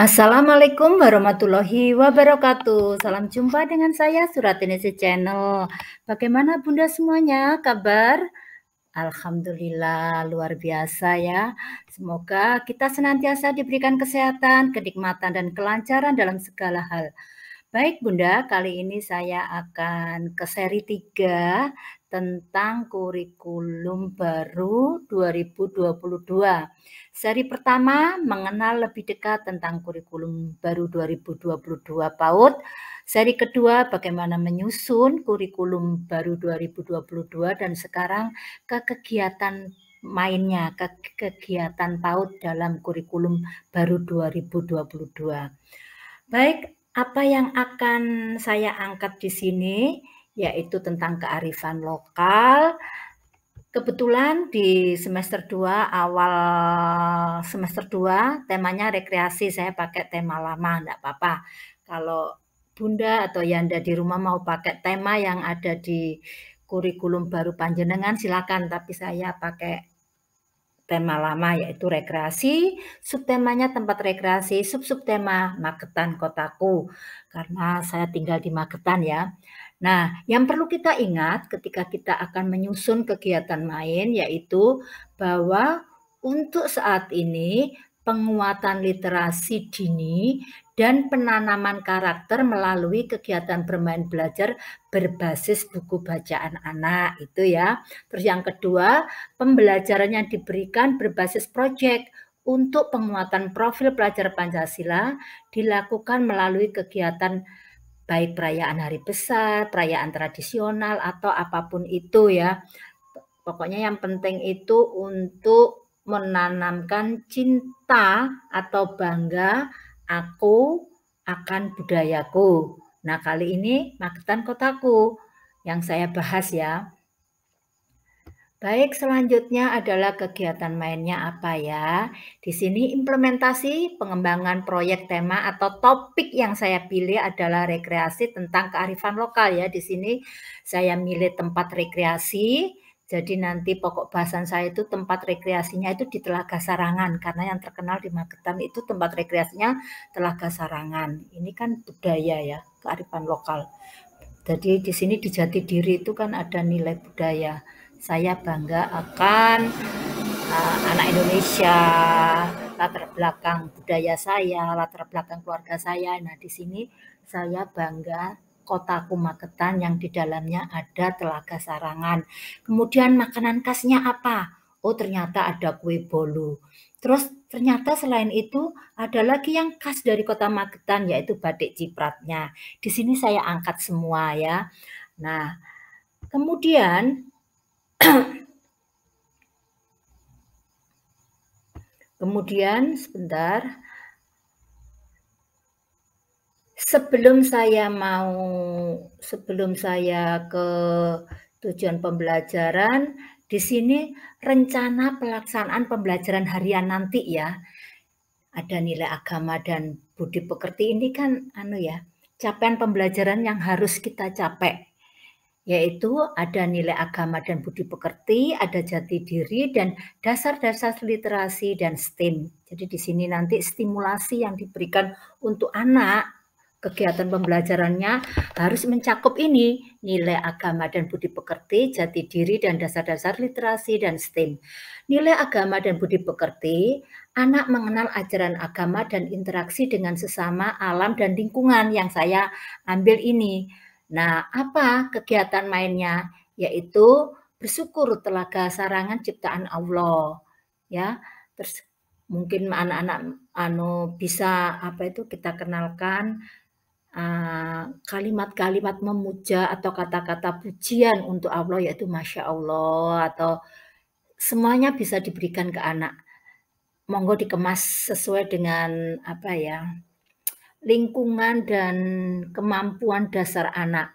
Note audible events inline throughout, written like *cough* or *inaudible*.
Assalamualaikum warahmatullahi wabarakatuh. Salam jumpa dengan saya Indonesia Channel. Bagaimana Bunda semuanya? Kabar Alhamdulillah luar biasa ya. Semoga kita senantiasa diberikan kesehatan, kenikmatan dan kelancaran dalam segala hal. Baik Bunda, kali ini saya akan ke seri 3 tentang kurikulum baru 2022. Seri pertama mengenal lebih dekat tentang kurikulum baru 2022 PAUD Seri kedua bagaimana menyusun kurikulum baru 2022 dan sekarang ke kegiatan mainnya ke kegiatan PAUD dalam kurikulum baru 2022. Baik, apa yang akan saya angkat di sini yaitu tentang kearifan lokal. Kebetulan di semester 2 awal semester 2 temanya rekreasi saya pakai tema lama enggak apa-apa. Kalau Bunda atau Yanda di rumah mau pakai tema yang ada di kurikulum baru panjenengan silakan tapi saya pakai tema lama yaitu rekreasi, subtemanya tempat rekreasi, sub-subtema Magetan kotaku karena saya tinggal di Magetan ya. Nah, yang perlu kita ingat ketika kita akan menyusun kegiatan main yaitu bahwa untuk saat ini penguatan literasi dini dan penanaman karakter melalui kegiatan bermain belajar berbasis buku bacaan anak itu ya. Terus yang kedua, pembelajaran yang diberikan berbasis proyek untuk penguatan profil pelajar Pancasila dilakukan melalui kegiatan baik perayaan hari besar, perayaan tradisional atau apapun itu ya. Pokoknya yang penting itu untuk menanamkan cinta atau bangga aku akan budayaku. Nah, kali ini Magetan Kotaku yang saya bahas ya. Baik, selanjutnya adalah kegiatan mainnya apa ya? Di sini implementasi pengembangan proyek tema atau topik yang saya pilih adalah rekreasi tentang kearifan lokal ya. Di sini saya milih tempat rekreasi jadi nanti pokok bahasan saya itu tempat rekreasinya itu di Telaga Sarangan karena yang terkenal di Magetan itu tempat rekreasinya Telaga Sarangan. Ini kan budaya ya, kearifan lokal. Jadi di sini di jati diri itu kan ada nilai budaya. Saya bangga akan uh, anak Indonesia, latar belakang budaya saya, latar belakang keluarga saya. Nah, di sini saya bangga kota Kumagetan yang di dalamnya ada telaga sarangan. Kemudian makanan khasnya apa? Oh ternyata ada kue bolu. Terus ternyata selain itu ada lagi yang khas dari kota Magetan yaitu batik cipratnya. Di sini saya angkat semua ya. Nah, kemudian *clears throat* kemudian sebentar sebelum saya mau sebelum saya ke tujuan pembelajaran di sini rencana pelaksanaan pembelajaran harian nanti ya ada nilai agama dan budi pekerti ini kan anu ya capaian pembelajaran yang harus kita capai yaitu ada nilai agama dan budi pekerti, ada jati diri dan dasar-dasar literasi dan STEM. Jadi di sini nanti stimulasi yang diberikan untuk anak kegiatan pembelajarannya harus mencakup ini, nilai agama dan budi pekerti, jati diri dan dasar-dasar literasi dan STEM. Nilai agama dan budi pekerti, anak mengenal ajaran agama dan interaksi dengan sesama alam dan lingkungan yang saya ambil ini. Nah, apa kegiatan mainnya? Yaitu bersyukur telaga sarangan ciptaan Allah. Ya, terus mungkin anak-anak anu bisa apa itu kita kenalkan Eh, kalimat-kalimat memuja atau kata-kata pujian untuk Allah yaitu masya Allah atau semuanya bisa diberikan ke anak. Monggo dikemas sesuai dengan apa ya lingkungan dan kemampuan dasar anak.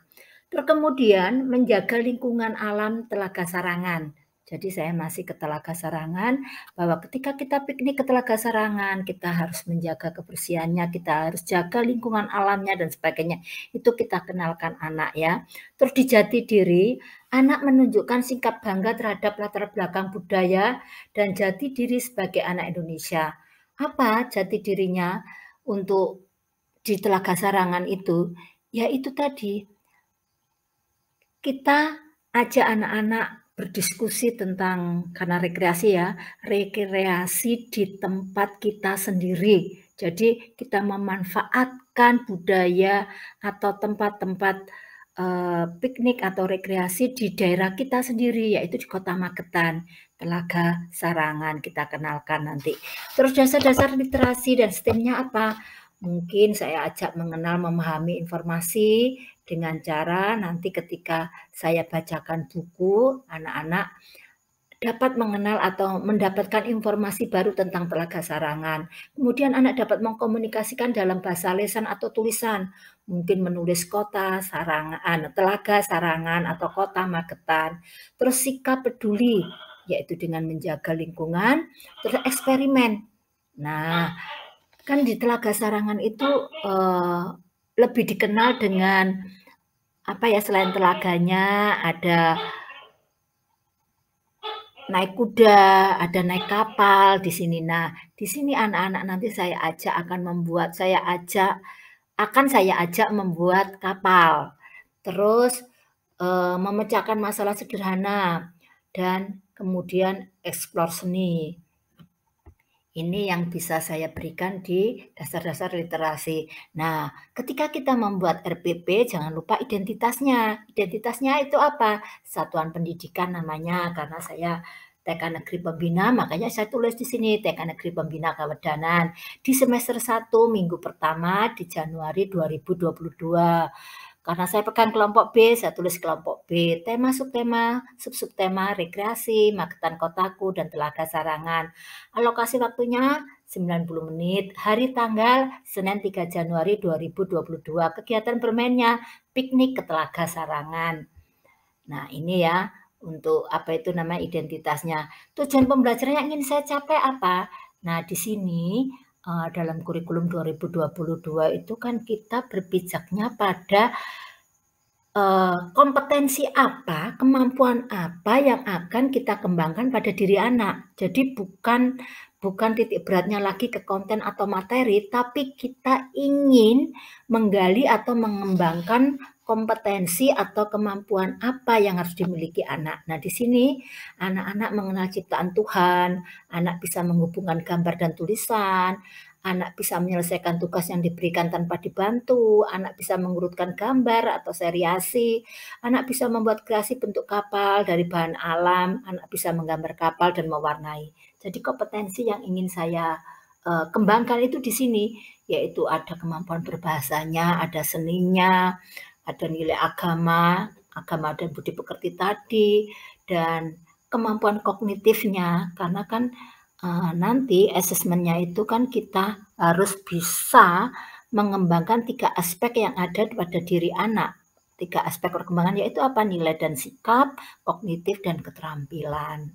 terkemudian menjaga lingkungan alam telaga sarangan jadi saya masih ke Telaga Sarangan bahwa ketika kita piknik ke Telaga Sarangan, kita harus menjaga kebersihannya, kita harus jaga lingkungan alamnya dan sebagainya. Itu kita kenalkan anak ya. Terus di jati diri, anak menunjukkan sikap bangga terhadap latar belakang budaya dan jati diri sebagai anak Indonesia. Apa jati dirinya untuk di Telaga Sarangan itu? Ya itu tadi, kita ajak anak-anak berdiskusi tentang karena rekreasi ya, rekreasi di tempat kita sendiri. Jadi kita memanfaatkan budaya atau tempat-tempat eh, piknik atau rekreasi di daerah kita sendiri yaitu di Kota Magetan, Telaga Sarangan kita kenalkan nanti. Terus dasar-dasar literasi dan stem apa? mungkin saya ajak mengenal memahami informasi dengan cara nanti ketika saya bacakan buku anak-anak dapat mengenal atau mendapatkan informasi baru tentang telaga sarangan. Kemudian anak dapat mengkomunikasikan dalam bahasa lesan atau tulisan, mungkin menulis kota, sarangan, telaga sarangan atau kota Magetan. Terus sikap peduli, yaitu dengan menjaga lingkungan, terus eksperimen. Nah, kan di Telaga Sarangan itu uh, lebih dikenal dengan apa ya selain telaganya ada naik kuda, ada naik kapal di sini. Nah, di sini anak-anak nanti saya ajak akan membuat saya ajak akan saya ajak membuat kapal. Terus e, memecahkan masalah sederhana dan kemudian eksplor seni. Ini yang bisa saya berikan di dasar-dasar literasi. Nah, ketika kita membuat RPP, jangan lupa identitasnya. Identitasnya itu apa? Satuan pendidikan namanya, karena saya TK Negeri Pembina, makanya saya tulis di sini TK Negeri Pembina Kawedanan. Di semester 1 minggu pertama di Januari 2022. Karena saya pegang kelompok B, saya tulis kelompok B, tema subtema, sub-subtema rekreasi, magetan kotaku, dan telaga sarangan. Alokasi waktunya 90 menit, hari tanggal Senin 3 Januari 2022, kegiatan bermainnya piknik ke telaga sarangan. Nah ini ya, untuk apa itu nama identitasnya. Tujuan pembelajarannya ingin saya capai apa? Nah di sini uh, dalam kurikulum 2022 itu kan kita berpijaknya pada uh, kompetensi apa, kemampuan apa yang akan kita kembangkan pada diri anak. Jadi bukan bukan titik beratnya lagi ke konten atau materi, tapi kita ingin menggali atau mengembangkan kompetensi atau kemampuan apa yang harus dimiliki anak. Nah, di sini anak-anak mengenal ciptaan Tuhan, anak bisa menghubungkan gambar dan tulisan, anak bisa menyelesaikan tugas yang diberikan tanpa dibantu, anak bisa mengurutkan gambar atau seriasi, anak bisa membuat kreasi bentuk kapal dari bahan alam, anak bisa menggambar kapal dan mewarnai. Jadi kompetensi yang ingin saya uh, kembangkan itu di sini, yaitu ada kemampuan berbahasanya, ada seninya, ada nilai agama, agama dan budi pekerti tadi, dan kemampuan kognitifnya, karena kan uh, nanti asesmennya itu kan kita harus bisa mengembangkan tiga aspek yang ada pada diri anak. Tiga aspek perkembangan yaitu apa? Nilai dan sikap, kognitif, dan keterampilan.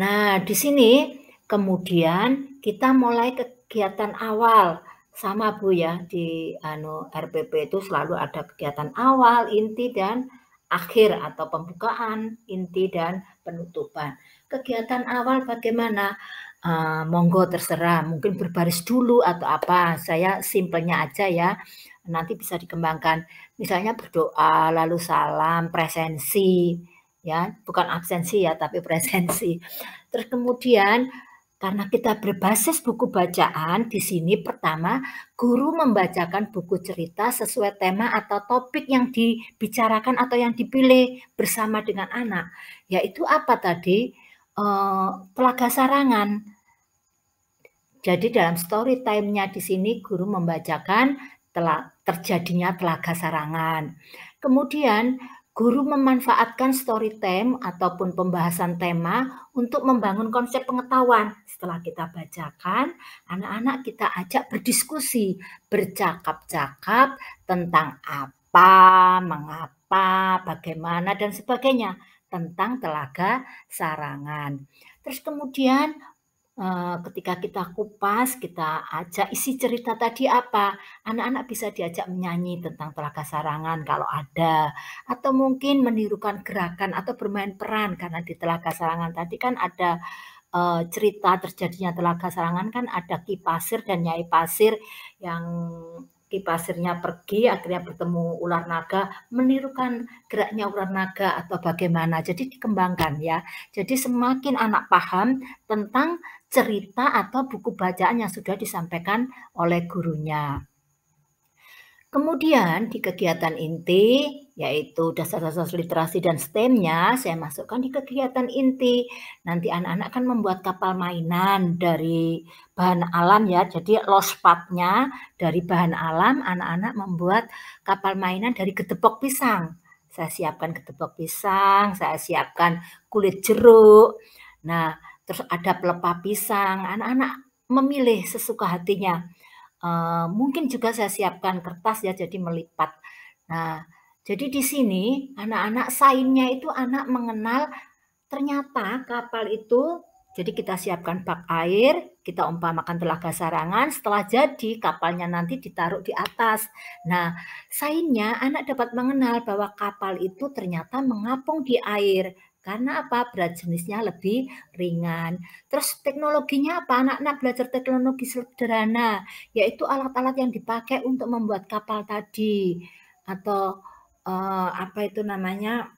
Nah, di sini kemudian kita mulai kegiatan awal sama Bu ya di anu RPP itu selalu ada kegiatan awal, inti dan akhir atau pembukaan, inti dan penutupan. Kegiatan awal bagaimana? Uh, monggo terserah, mungkin berbaris dulu atau apa. Saya simpelnya aja ya. Nanti bisa dikembangkan. Misalnya berdoa, lalu salam, presensi ya, bukan absensi ya, tapi presensi. Terus kemudian karena kita berbasis buku bacaan, di sini pertama guru membacakan buku cerita sesuai tema atau topik yang dibicarakan atau yang dipilih bersama dengan anak. Yaitu apa tadi? E, telaga sarangan. Jadi dalam story time-nya di sini guru membacakan telah terjadinya telaga sarangan. Kemudian guru memanfaatkan story time ataupun pembahasan tema untuk membangun konsep pengetahuan. Setelah kita bacakan, anak-anak kita ajak berdiskusi, bercakap-cakap tentang apa, mengapa, bagaimana, dan sebagainya tentang telaga sarangan. Terus kemudian Eh, ketika kita kupas, kita ajak isi cerita tadi apa. Anak-anak bisa diajak menyanyi tentang telaga sarangan kalau ada. Atau mungkin menirukan gerakan atau bermain peran karena di telaga sarangan tadi kan ada eh, cerita terjadinya telaga sarangan kan ada kipasir dan Nyai Pasir yang pasirnya pergi, akhirnya bertemu ular naga, menirukan geraknya ular naga atau bagaimana. Jadi dikembangkan ya. Jadi semakin anak paham tentang cerita atau buku bacaan yang sudah disampaikan oleh gurunya. Kemudian di kegiatan inti, yaitu dasar-dasar literasi dan STEM-nya, saya masukkan di kegiatan inti. Nanti anak-anak akan membuat kapal mainan dari bahan alam ya, jadi lospatnya dari bahan alam, anak-anak membuat kapal mainan dari getepok pisang. Saya siapkan getepok pisang, saya siapkan kulit jeruk, nah terus ada pelepah pisang, anak-anak memilih sesuka hatinya. Eh, mungkin juga saya siapkan kertas ya jadi melipat. Nah, jadi di sini anak-anak sainnya itu anak mengenal ternyata kapal itu jadi kita siapkan bak air, kita umpamakan telaga sarangan, setelah jadi kapalnya nanti ditaruh di atas. Nah, sainnya anak dapat mengenal bahwa kapal itu ternyata mengapung di air. Karena apa? Berat jenisnya lebih ringan. Terus teknologinya apa? Anak-anak belajar teknologi sederhana, yaitu alat-alat yang dipakai untuk membuat kapal tadi atau uh, apa itu namanya?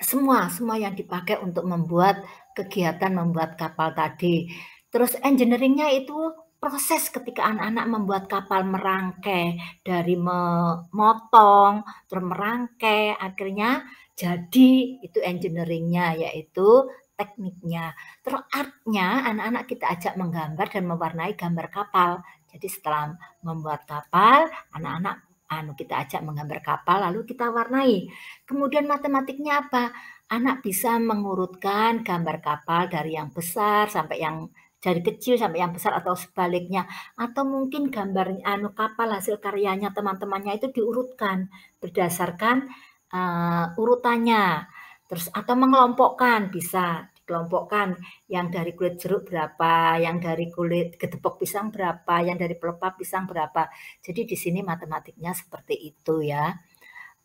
Semua semua yang dipakai untuk membuat kegiatan membuat kapal tadi. Terus engineeringnya itu proses ketika anak-anak membuat kapal merangkai dari memotong terus merangkai akhirnya jadi itu engineeringnya yaitu tekniknya terus artnya anak-anak kita ajak menggambar dan mewarnai gambar kapal jadi setelah membuat kapal anak-anak anu kita ajak menggambar kapal lalu kita warnai kemudian matematiknya apa anak bisa mengurutkan gambar kapal dari yang besar sampai yang dari kecil sampai yang besar atau sebaliknya atau mungkin gambar anu kapal hasil karyanya teman-temannya itu diurutkan berdasarkan uh, urutannya terus atau mengelompokkan bisa dikelompokkan yang dari kulit jeruk berapa, yang dari kulit gedebok pisang berapa, yang dari pelepah pisang berapa. Jadi di sini matematiknya seperti itu ya.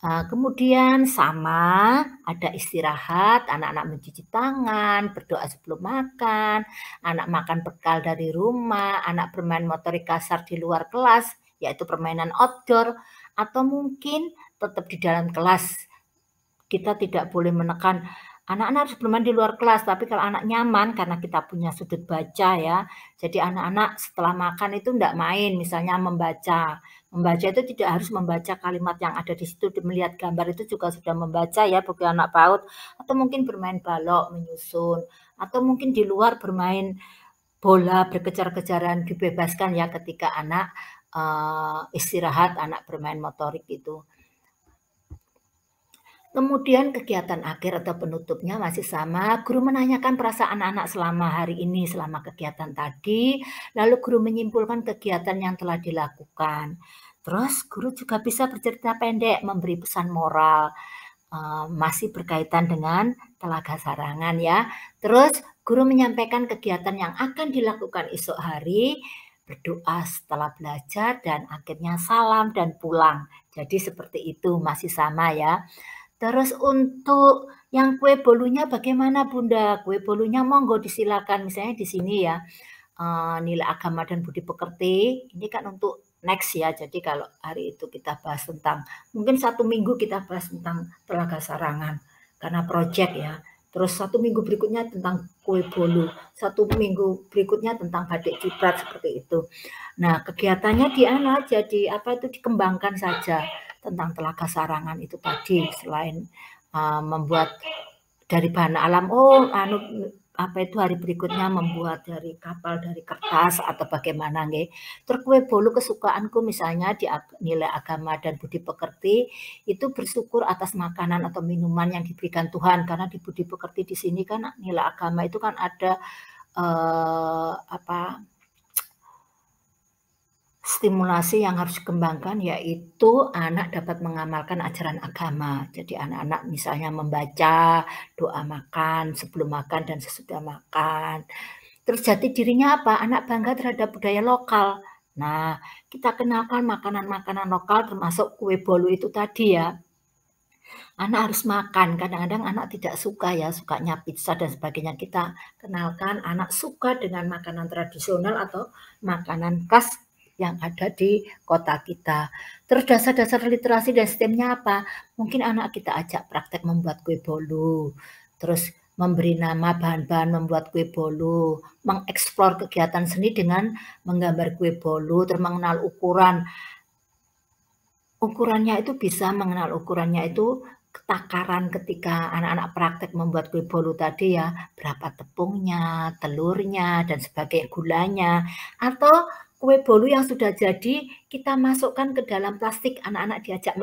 Nah, kemudian sama ada istirahat, anak-anak mencuci tangan, berdoa sebelum makan, anak makan bekal dari rumah, anak bermain motorik kasar di luar kelas, yaitu permainan outdoor, atau mungkin tetap di dalam kelas. Kita tidak boleh menekan anak-anak harus bermain di luar kelas, tapi kalau anak nyaman karena kita punya sudut baca ya, jadi anak-anak setelah makan itu tidak main, misalnya membaca, membaca itu tidak harus membaca kalimat yang ada di situ melihat gambar itu juga sudah membaca ya bagi anak PAUD atau mungkin bermain balok menyusun atau mungkin di luar bermain bola berkejar-kejaran dibebaskan ya ketika anak uh, istirahat anak bermain motorik itu Kemudian kegiatan akhir atau penutupnya masih sama. Guru menanyakan perasaan anak selama hari ini, selama kegiatan tadi. Lalu guru menyimpulkan kegiatan yang telah dilakukan. Terus guru juga bisa bercerita pendek, memberi pesan moral, uh, masih berkaitan dengan telaga sarangan ya. Terus guru menyampaikan kegiatan yang akan dilakukan esok hari, berdoa setelah belajar dan akhirnya salam dan pulang. Jadi seperti itu masih sama ya. Terus untuk yang kue bolunya bagaimana Bunda? Kue bolunya monggo disilakan misalnya di sini ya. Uh, nilai agama dan budi pekerti ini kan untuk next ya. Jadi kalau hari itu kita bahas tentang mungkin satu minggu kita bahas tentang telaga sarangan karena project ya. Terus satu minggu berikutnya tentang kue bolu, satu minggu berikutnya tentang batik ciprat seperti itu. Nah kegiatannya di anak jadi apa itu dikembangkan saja tentang telaga sarangan itu tadi selain uh, membuat dari bahan alam oh anu apa itu hari berikutnya membuat dari kapal dari kertas atau bagaimana nggih. terkue bolu kesukaanku misalnya di nilai agama dan budi pekerti itu bersyukur atas makanan atau minuman yang diberikan Tuhan karena di budi pekerti di sini kan nilai agama itu kan ada eh, apa stimulasi yang harus dikembangkan yaitu anak dapat mengamalkan ajaran agama. Jadi anak-anak misalnya membaca doa makan sebelum makan dan sesudah makan. Terus jati dirinya apa? Anak bangga terhadap budaya lokal. Nah, kita kenalkan makanan-makanan lokal termasuk kue bolu itu tadi ya. Anak harus makan, kadang-kadang anak tidak suka ya, sukanya pizza dan sebagainya. Kita kenalkan anak suka dengan makanan tradisional atau makanan khas yang ada di kota kita. Terus dasar-dasar literasi dan sistemnya apa? Mungkin anak kita ajak praktek membuat kue bolu, terus memberi nama bahan-bahan membuat kue bolu, mengeksplor kegiatan seni dengan menggambar kue bolu, terus mengenal ukuran. Ukurannya itu bisa mengenal ukurannya itu takaran ketika anak-anak praktek membuat kue bolu tadi ya, berapa tepungnya, telurnya, dan sebagai gulanya, atau kue bolu yang sudah jadi kita masukkan ke dalam plastik anak-anak diajak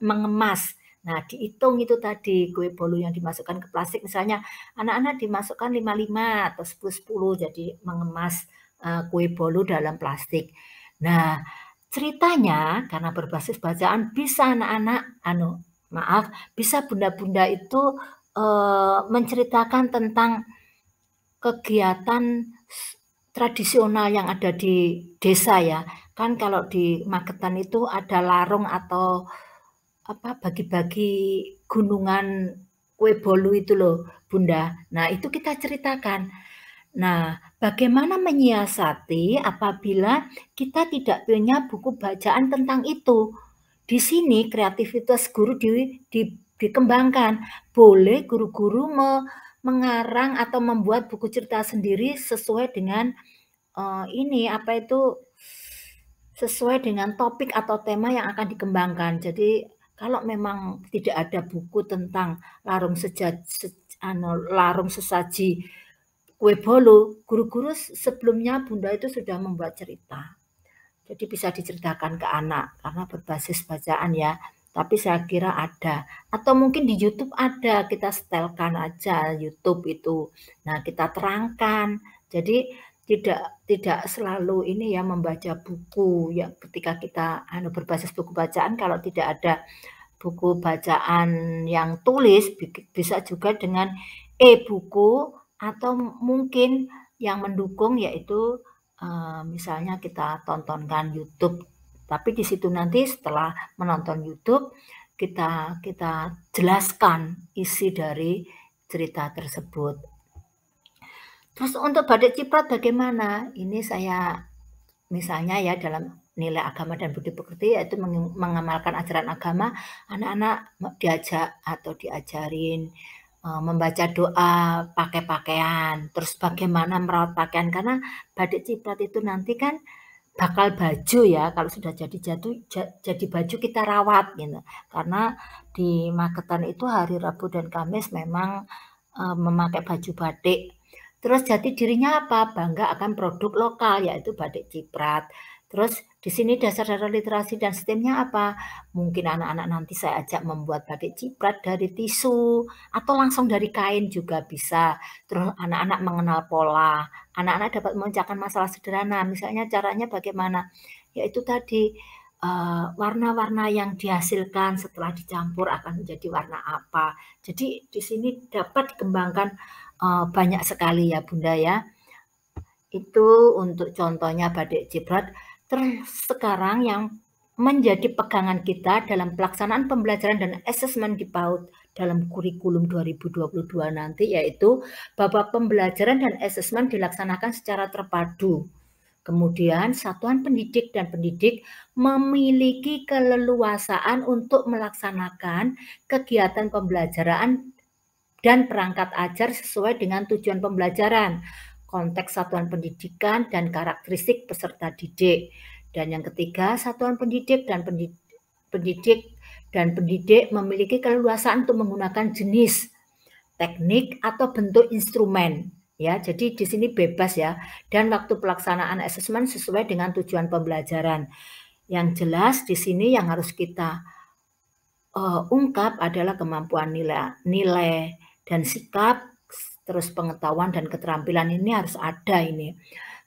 mengemas nah dihitung itu tadi kue bolu yang dimasukkan ke plastik misalnya anak-anak dimasukkan 55 atau 10-10 jadi mengemas eh, kue bolu dalam plastik nah ceritanya karena berbasis bacaan bisa anak-anak anu maaf bisa bunda-bunda itu uh, menceritakan tentang kegiatan tradisional yang ada di desa ya. Kan kalau di Magetan itu ada larung atau apa bagi-bagi gunungan kue bolu itu loh, Bunda. Nah, itu kita ceritakan. Nah, bagaimana menyiasati apabila kita tidak punya buku bacaan tentang itu? Di sini kreativitas guru di, di dikembangkan. Boleh guru-guru me, mengarang atau membuat buku cerita sendiri sesuai dengan uh, ini apa itu sesuai dengan topik atau tema yang akan dikembangkan. Jadi kalau memang tidak ada buku tentang larung sejat se, ano, larung sesaji kue bolu, guru-guru sebelumnya bunda itu sudah membuat cerita. Jadi bisa diceritakan ke anak karena berbasis bacaan ya tapi saya kira ada atau mungkin di YouTube ada kita setelkan aja YouTube itu nah kita terangkan jadi tidak tidak selalu ini ya membaca buku ya ketika kita anu berbasis buku bacaan kalau tidak ada buku bacaan yang tulis bisa juga dengan e-buku atau mungkin yang mendukung yaitu eh, misalnya kita tontonkan YouTube tapi di situ nanti setelah menonton YouTube kita kita jelaskan isi dari cerita tersebut. Terus untuk badik ciprat bagaimana? Ini saya misalnya ya dalam nilai agama dan budi pekerti yaitu mengamalkan ajaran agama anak-anak diajak atau diajarin e, membaca doa pakai pakaian terus bagaimana merawat pakaian karena badik ciprat itu nanti kan bakal baju ya kalau sudah jadi jatuh jadi baju kita rawat gitu karena di Magetan itu hari Rabu dan Kamis memang e, memakai baju batik terus jati dirinya apa bangga akan produk lokal yaitu batik ciprat terus di sini dasar-dasar literasi dan sistemnya apa? Mungkin anak-anak nanti saya ajak membuat batik ciprat dari tisu atau langsung dari kain juga bisa. Terus anak-anak mengenal pola, anak-anak dapat memecahkan masalah sederhana. Misalnya caranya bagaimana? Yaitu tadi eh, warna-warna uh, yang dihasilkan setelah dicampur akan menjadi warna apa. Jadi di sini dapat dikembangkan uh, banyak sekali ya Bunda ya. Itu untuk contohnya badik ciprat sekarang yang menjadi pegangan kita dalam pelaksanaan pembelajaran dan asesmen di PAUD dalam kurikulum 2022 nanti yaitu bahwa pembelajaran dan asesmen dilaksanakan secara terpadu. Kemudian satuan pendidik dan pendidik memiliki keleluasaan untuk melaksanakan kegiatan pembelajaran dan perangkat ajar sesuai dengan tujuan pembelajaran konteks satuan pendidikan dan karakteristik peserta didik. Dan yang ketiga, satuan pendidik dan pendidik, dan pendidik memiliki keleluasaan untuk menggunakan jenis, teknik atau bentuk instrumen. Ya, jadi di sini bebas ya dan waktu pelaksanaan asesmen sesuai dengan tujuan pembelajaran. Yang jelas di sini yang harus kita uh, ungkap adalah kemampuan nilai, nilai dan sikap Terus pengetahuan dan keterampilan ini harus ada ini.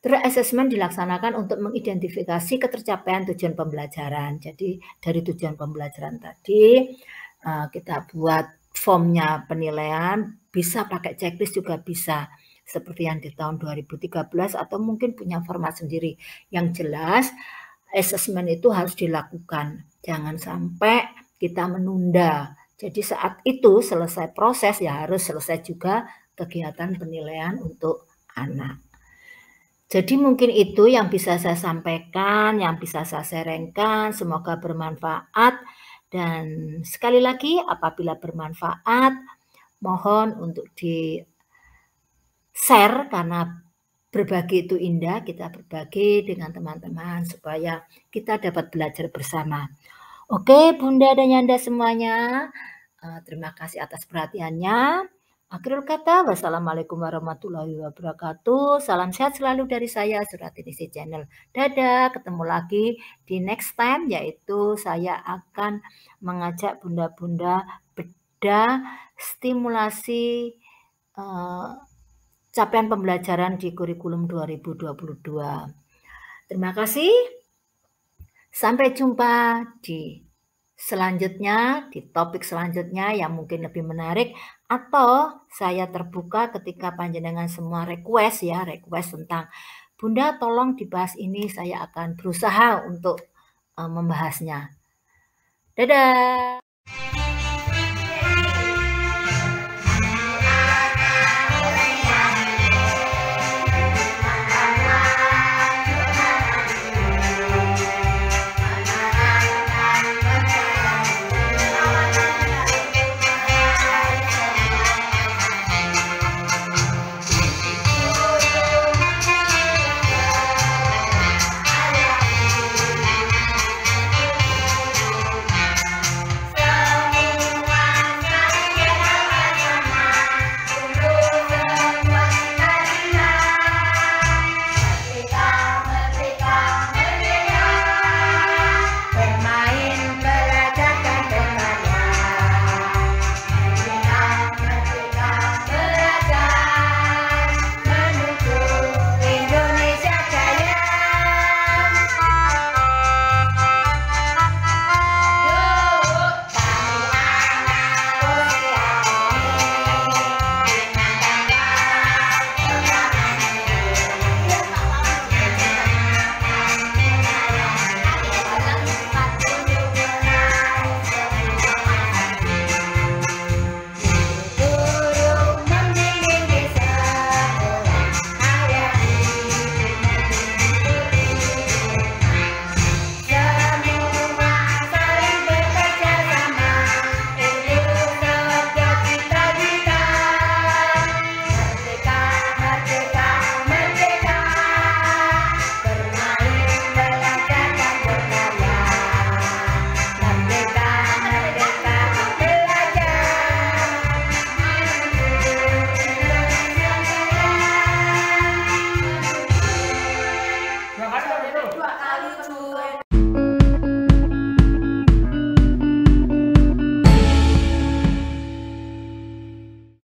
Terus asesmen dilaksanakan untuk mengidentifikasi ketercapaian tujuan pembelajaran. Jadi dari tujuan pembelajaran tadi eh, kita buat formnya penilaian, bisa pakai checklist juga bisa seperti yang di tahun 2013 atau mungkin punya format sendiri. Yang jelas asesmen itu harus dilakukan. Jangan sampai kita menunda. Jadi saat itu selesai proses ya harus selesai juga kegiatan penilaian untuk anak. Jadi mungkin itu yang bisa saya sampaikan, yang bisa saya sharingkan, semoga bermanfaat dan sekali lagi apabila bermanfaat mohon untuk di share karena berbagi itu indah, kita berbagi dengan teman-teman supaya kita dapat belajar bersama. Oke, Bunda dan Nyanda semuanya, eh, terima kasih atas perhatiannya. Akhirul kata, wassalamualaikum warahmatullahi wabarakatuh. Salam sehat selalu dari saya, Surat Indonesia Channel. Dadah, ketemu lagi di next time, yaitu saya akan mengajak bunda-bunda beda stimulasi uh, capaian pembelajaran di kurikulum 2022. Terima kasih. Sampai jumpa di selanjutnya, di topik selanjutnya yang mungkin lebih menarik atau saya terbuka ketika panjenengan semua request ya, request tentang Bunda tolong dibahas ini, saya akan berusaha untuk eh, membahasnya. Dadah.